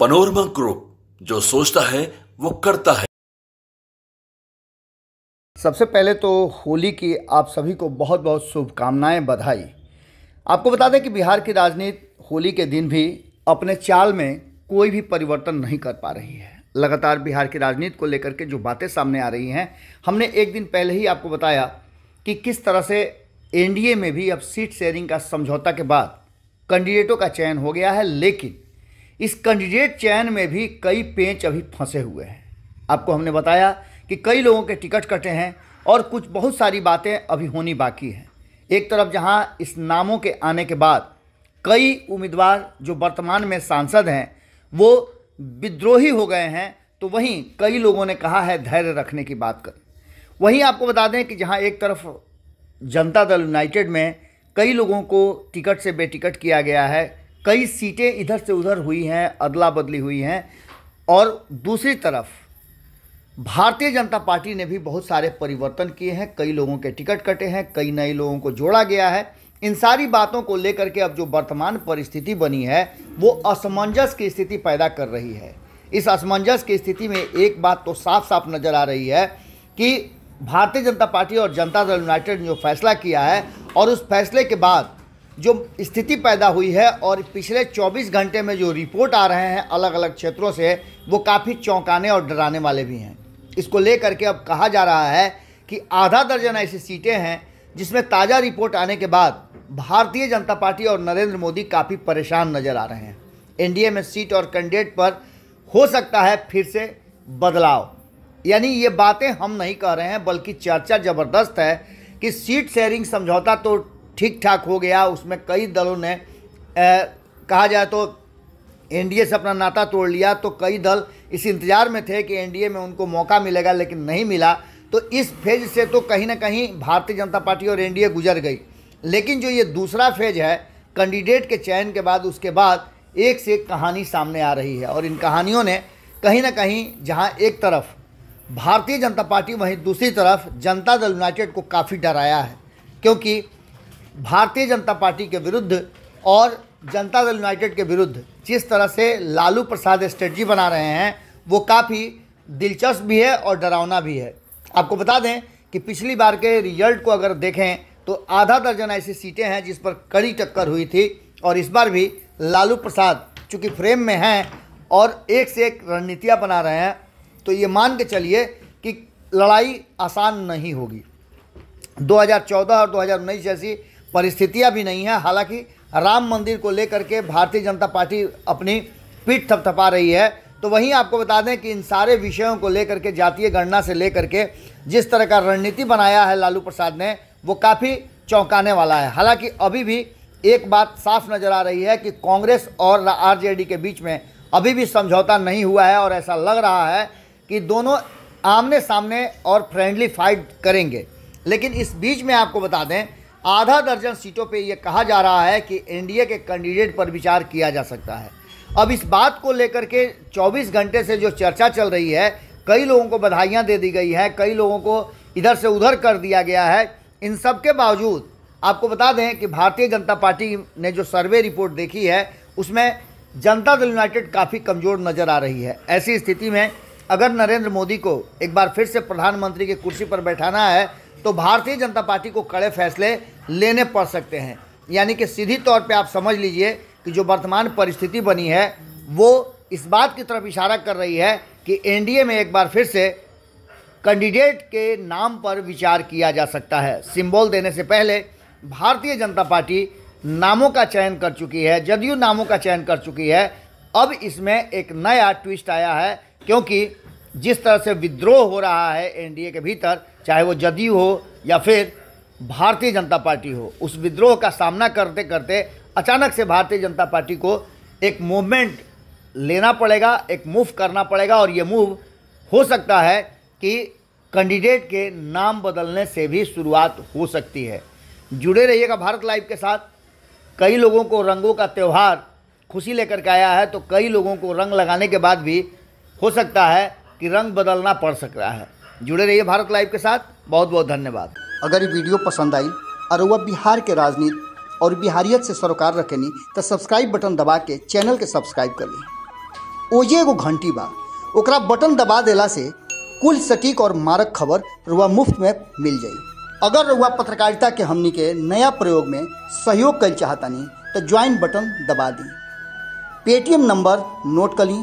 panorama group जो सोचता है वो करता है सबसे पहले तो होली की आप सभी को बहुत बहुत शुभकामनाएं बधाई आपको बता दें कि बिहार की राजनीति होली के दिन भी अपने चाल में कोई भी परिवर्तन नहीं कर पा रही है लगातार बिहार की राजनीति को लेकर के जो बातें सामने आ रही हैं हमने एक दिन पहले ही आपको बताया कि किस तरह से एनडीए में भी अब सीट शेयरिंग का समझौता के बाद कैंडिडेटों का चयन हो गया है लेकिन इस कैंडिडेट चयन में भी कई पेंच अभी फंसे हुए हैं आपको हमने बताया कि कई लोगों के टिकट कटे हैं और कुछ बहुत सारी बातें अभी होनी बाकी हैं एक तरफ जहां इस नामों के आने के बाद कई उम्मीदवार जो वर्तमान में सांसद हैं वो विद्रोही हो गए हैं तो वहीं कई लोगों ने कहा है धैर्य रखने की बात कर वहीं आपको बता दें कि जहां एक तरफ जनता दल यूनाइटेड में कई लोगों को टिकट से बेटिकट किया गया है कई सीटें इधर से उधर हुई हैं अदला बदली हुई हैं और दूसरी तरफ भारतीय जनता पार्टी ने भी बहुत सारे परिवर्तन किए हैं कई लोगों के टिकट कटे हैं कई नए लोगों को जोड़ा गया है इन सारी बातों को लेकर के अब जो वर्तमान परिस्थिति बनी है वो असमंजस की स्थिति पैदा कर रही है इस असमंजस की स्थिति में एक बात तो साफ साफ नज़र आ रही है कि भारतीय जनता पार्टी और जनता दल यूनाइटेड ने जो फैसला किया है और उस फैसले के बाद जो स्थिति पैदा हुई है और पिछले 24 घंटे में जो रिपोर्ट आ रहे हैं अलग अलग क्षेत्रों से वो काफ़ी चौंकाने और डराने वाले भी हैं इसको लेकर के अब कहा जा रहा है कि आधा दर्जन ऐसी सीटें हैं जिसमें ताज़ा रिपोर्ट आने के बाद भारतीय जनता पार्टी और नरेंद्र मोदी काफ़ी परेशान नज़र आ रहे हैं एन में सीट और कैंडिडेट पर हो सकता है फिर से बदलाव यानी ये बातें हम नहीं कह रहे हैं बल्कि चर्चा ज़बरदस्त है कि सीट शेयरिंग समझौता तो ठीक ठाक हो गया उसमें कई दलों ने ए, कहा जाए तो एनडीए से अपना नाता तोड़ लिया तो कई दल इस इंतज़ार में थे कि एनडीए में उनको मौका मिलेगा लेकिन नहीं मिला तो इस फेज से तो कहीं ना कहीं भारतीय जनता पार्टी और एनडीए गुजर गई लेकिन जो ये दूसरा फेज है कैंडिडेट के चयन के बाद उसके बाद एक से एक कहानी सामने आ रही है और इन कहानियों ने कहीं ना कहीं जहाँ एक तरफ भारतीय जनता पार्टी वहीं दूसरी तरफ जनता दल यूनाइटेड को काफ़ी डराया है क्योंकि भारतीय जनता पार्टी के विरुद्ध और जनता दल यूनाइटेड के विरुद्ध जिस तरह से लालू प्रसाद स्ट्रेटजी बना रहे हैं वो काफ़ी दिलचस्प भी है और डरावना भी है आपको बता दें कि पिछली बार के रिजल्ट को अगर देखें तो आधा दर्जन ऐसी सीटें हैं जिस पर कड़ी टक्कर हुई थी और इस बार भी लालू प्रसाद चूँकि फ्रेम में हैं और एक से एक रणनीतियाँ बना रहे हैं तो ये मान के चलिए कि लड़ाई आसान नहीं होगी 2014 और 2019 जैसी परिस्थितियाँ भी नहीं है हालांकि राम मंदिर को लेकर के भारतीय जनता पार्टी अपनी पीठ थपथपा रही है तो वहीं आपको बता दें कि इन सारे विषयों को लेकर के जातीय गणना से लेकर के जिस तरह का रणनीति बनाया है लालू प्रसाद ने वो काफ़ी चौंकाने वाला है हालांकि अभी भी एक बात साफ नज़र आ रही है कि कांग्रेस और आर के बीच में अभी भी समझौता नहीं हुआ है और ऐसा लग रहा है कि दोनों आमने सामने और फ्रेंडली फाइट करेंगे लेकिन इस बीच में आपको बता दें आधा दर्जन सीटों पे ये कहा जा रहा है कि एनडीए के कैंडिडेट पर विचार किया जा सकता है अब इस बात को लेकर के 24 घंटे से जो चर्चा चल रही है कई लोगों को बधाइयाँ दे दी गई हैं कई लोगों को इधर से उधर कर दिया गया है इन सब के बावजूद आपको बता दें कि भारतीय जनता पार्टी ने जो सर्वे रिपोर्ट देखी है उसमें जनता दल यूनाइटेड काफ़ी कमज़ोर नज़र आ रही है ऐसी स्थिति में अगर नरेंद्र मोदी को एक बार फिर से प्रधानमंत्री की कुर्सी पर बैठाना है तो भारतीय जनता पार्टी को कड़े फैसले लेने पड़ सकते हैं यानी कि सीधी तौर पे आप समझ लीजिए कि जो वर्तमान परिस्थिति बनी है वो इस बात की तरफ इशारा कर रही है कि एनडीए में एक बार फिर से कैंडिडेट के नाम पर विचार किया जा सकता है सिंबल देने से पहले भारतीय जनता पार्टी नामों का चयन कर चुकी है जदयू नामों का चयन कर चुकी है अब इसमें एक नया ट्विस्ट आया है क्योंकि जिस तरह से विद्रोह हो रहा है एनडीए के भीतर चाहे वो जदयू हो या फिर भारतीय जनता पार्टी हो उस विद्रोह का सामना करते करते अचानक से भारतीय जनता पार्टी को एक मूवमेंट लेना पड़ेगा एक मूव करना पड़ेगा और ये मूव हो सकता है कि कैंडिडेट के नाम बदलने से भी शुरुआत हो सकती है जुड़े रहिएगा भारत लाइव के साथ कई लोगों को रंगों का त्यौहार खुशी लेकर के आया है तो कई लोगों को रंग लगाने के बाद भी हो सकता है कि रंग बदलना पड़ सकता है जुड़े रहिए भारत लाइव के साथ बहुत बहुत धन्यवाद अगर ये वीडियो पसंद आई और वह बिहार के राजनीति और बिहारियत से सरोकार रखेनी तो सब्सक्राइब बटन दबा के चैनल के सब्सक्राइब कर ली ओजे एगो घंटी बा ओकरा बटन दबा देला से कुल सटीक और मारक खबर रुआ मुफ्त में मिल जाई अगर रुआ पत्रकारिता के हमनी के नया प्रयोग में सहयोग कर चाहतनी तो ज्वाइन बटन दबा दी पेटीएम नंबर नोट कर ली